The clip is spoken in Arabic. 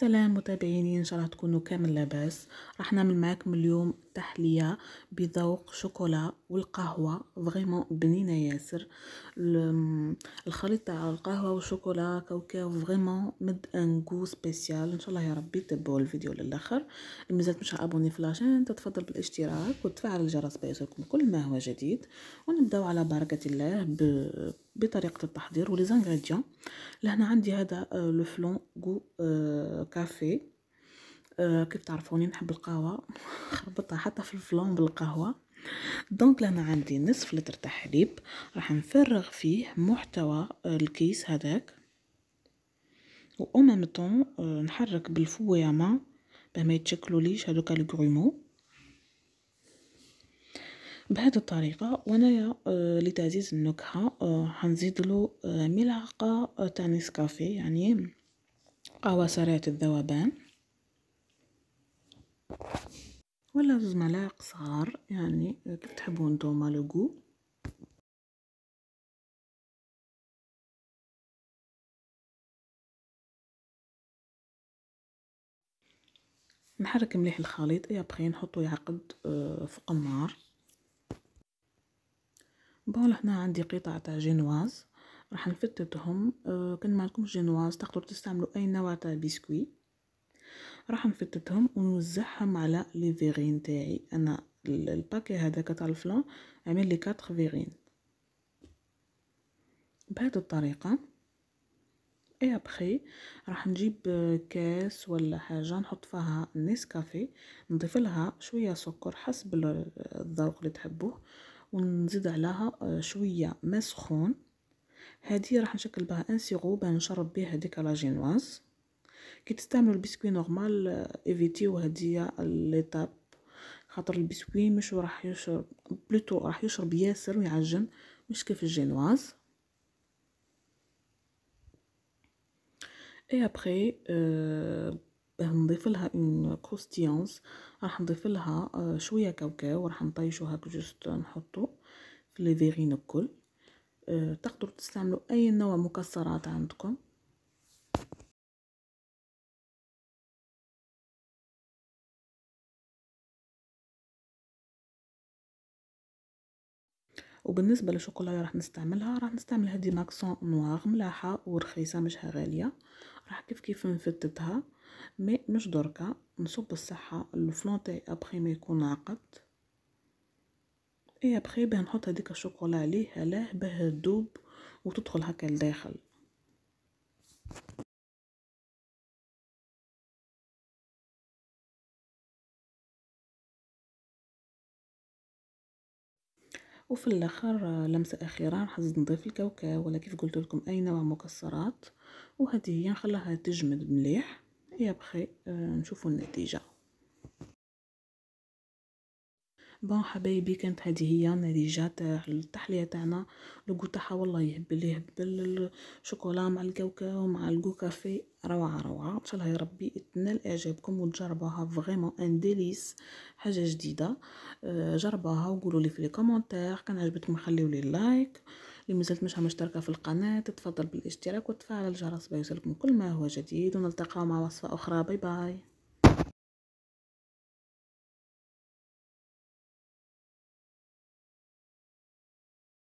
سلام متابعيني ان شاء الله تكونوا كامل لاباس راح نعمل معاكم اليوم تحليه بذوق شوكولا والقهوه فريمون بنينه ياسر الخليط تاع القهوه والشوكولا كاوكاو فريمون مد ان غو سبيسيال ان شاء الله يا ربي تبعوا الفيديو للاخر اللي مازال مش ابوني في لاشين تفضل بالاشتراك وتفعل الجرس باش كل ما هو جديد ونبداو على بركه الله ب بطريقه التحضير وليزانغريديون لهنا عندي هذا آه، لو فلون جو آه، كافي آه، كيف تعرفوني نحب القهوه خربطها حتى في الفلون بالقهوه دونك لهنا عندي نصف لتر تاع حليب راح نفرغ فيه محتوى الكيس هذاك و او طون نحرك بالفويامه باه ما يتشكلوا ليش هذوك الكرومو بهذه الطريقة وأنايا آه، لتعزيز النكهة آه، حنزيد له آه، ملعقة تاع نسكافيه يعني قهوة سريعة الذوبان ولا زوج ملاعق صغار يعني كيف تحبوا نتوما لوكو نحرك مليح الخليط اي بخي نحطو يعقد فوق النار بون هنا عندي قطع تاع جينواز راح نفتتهم كان معكم جينواز تقدروا تستعملوا اي نوع تاع بسكوي راح نفتتهم ونوزعهم على لي فيغين تاعي انا الباكي هذاك تاع الفلان عمل لي 4 فيغين بهذه الطريقه اي ابخي راح نجيب كاس ولا حاجه نحط فيها نسكافي نضيف لها شويه سكر حسب الذوق اللي تحبوه ونزيد عليها آه، شويه ما سخون هذه راح نشكل بها ان سيغو باه نشرب به هذيك لاجينواز كي تستعملوا البسكوي نورمال آه، ايفيتيو هذه ليطاب خاطر البسكوي مش راح يشرب بلوتو راح يشرب ياسر ويعجن مش كيف الجينواز اي ابري euh, نضيف لها اون كروستيونس راح نضيف لها آه، شويه كاوكاو راح نطيشو هاك جوست نحطو في لي فيغين الكل آه، تقدروا تستعملوا اي نوع مكسرات عندكم وبالنسبه للشوكولايه راح نستعملها راح نستعمل هذه ماكسون نواغ ملاحه ورخيصه مشها غاليه راح كيف كيف نفتتها مي مش دركة نصب الصحه الفلون تاعي ابخي ما يكون عقد اي ابخي باه نحط هذيك الشوكولا عليه لا باه تدوب وتدخل هكا لداخل وفي الاخر آه، لمسه اخيره راح نضيف الكاوكاو ولا كيف قلت لكم اي نوع مكسرات وهذه هي نخليها تجمد مليح يا بخي آه، نشوفوا النتيجه بون حبايبي كانت هذه هي نتيجات تاع آه، التحليه تاعنا لوكو تاعها والله يهبل يهبل الشوكولا مع الكاوكاو مع الكوكافي روعه روعه ان شاء الله يا ربي تنال اعجابكم وتجربوها فريمون ان ديليس حاجه جديده آه، جربوها وقولوا لي في لي كومونتير كان عجبتكم خليو لي لايك اللي مازالت مش مشتركه في القناه تتفضل بالاشتراك وتفعل الجرس باش يوصلكم كل ما هو جديد ونلتقاو مع وصفه اخرى باي باي